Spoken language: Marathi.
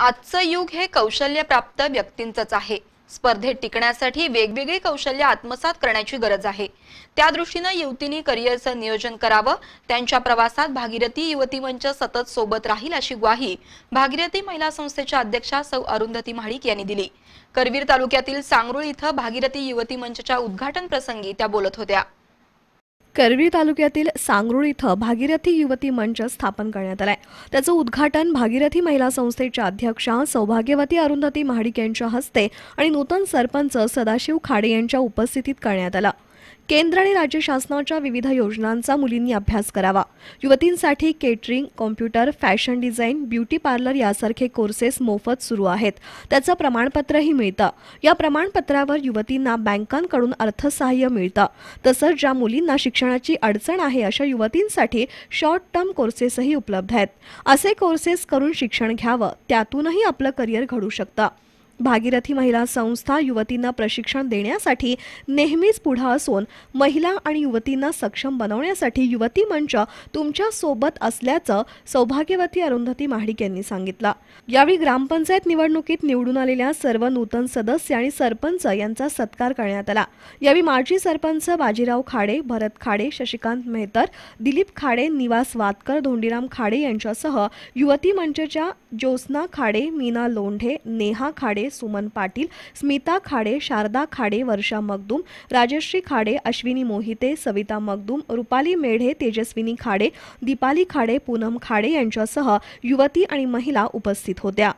आजचं युग हे कौशल्य प्राप्त व्यक्तींचंच आहे स्पर्धेत टिकण्यासाठी वेगवेगळी कौशल्य आत्मसात करण्याची गरज आहे त्या दृष्टीनं युवतींनी करिअरचं नियोजन करावं त्यांच्या प्रवासात भागीरथी युवती मंच सतत सोबत राहील अशी ग्वाही भागीरथी महिला संस्थेच्या अध्यक्षा सौ अरुंधती महाडिक यांनी दिली करवीर तालुक्यातील सांगरुळ इथं भागीरथी युवती मंचच्या उद्घाटन प्रसंगी त्या बोलत होत्या करवी तालुक्यातील सांगरुळ इथं भागीरथी युवती मंच स्थापन करण्यात आलाय त्याचं उद्घाटन भागीरथी महिला संस्थेच्या अध्यक्षा सौभाग्यवती अरुंधती महाडिक यांच्या हस्ते आणि नूतन सरपंच सदाशिव खाडे यांच्या उपस्थितीत करण्यात आलं केंद्र आणि राज्य शासनाच्या विविध योजनांचा मुलींनी अभ्यास करावा युवतींसाठी catering computer fashion design beauty parlour यासारखे कोर्सेस मोफत सुरू आहेत त्याचं प्रमाणपत्रही मिळतं या प्रमाणपत्रावर युवतींना बँकांकडून अर्थसहाय्य मिळतं तसंच ज्या मुलींना शिक्षणाची अडचण आहे अशा युवतींसाठी शॉर्ट टर्म कोर्सेसही उपलब्ध आहेत असे कोर्सेस करून शिक्षण घ्यावं त्यातूनही आपलं करिअर घडू शकतं भागीरथी महिला संस्था युवतींना प्रशिक्षण देण्यासाठी नेहमीच पुढं असून महिला आणि युवतींना सक्षम बनवण्यासाठी युवती मंच तुमच्या सोबत असल्याचं सौभाग्यवती अरुंधती महाडिक यांनी सांगितलं यावेळी ग्रामपंचायत निवडणुकीत निवडून आलेल्या सर्व नूतन सदस्य आणि सरपंच यांचा सत्कार करण्यात आला यावेळी माजी सरपंच बाजीराव खाडे भरत खाडे शशिकांत मेहतर दिलीप खाडे निवास वादकर धोंडीराम खाडे यांच्यासह युवती मंचच्या ज्योत्स्ना खाडे मीना लोंढे नेहा खाडे सुमन पाटील स्मिता खाडे शारदा खाडे वर्षा मगदूम राजश्री खाडे अश्विनी मोहिते सविता मगदूम रुपाली मेढे तेजस्विनी खाडे दीपाली खाडे पूनम खाडे यांच्यासह युवती आणि महिला उपस्थित होत्या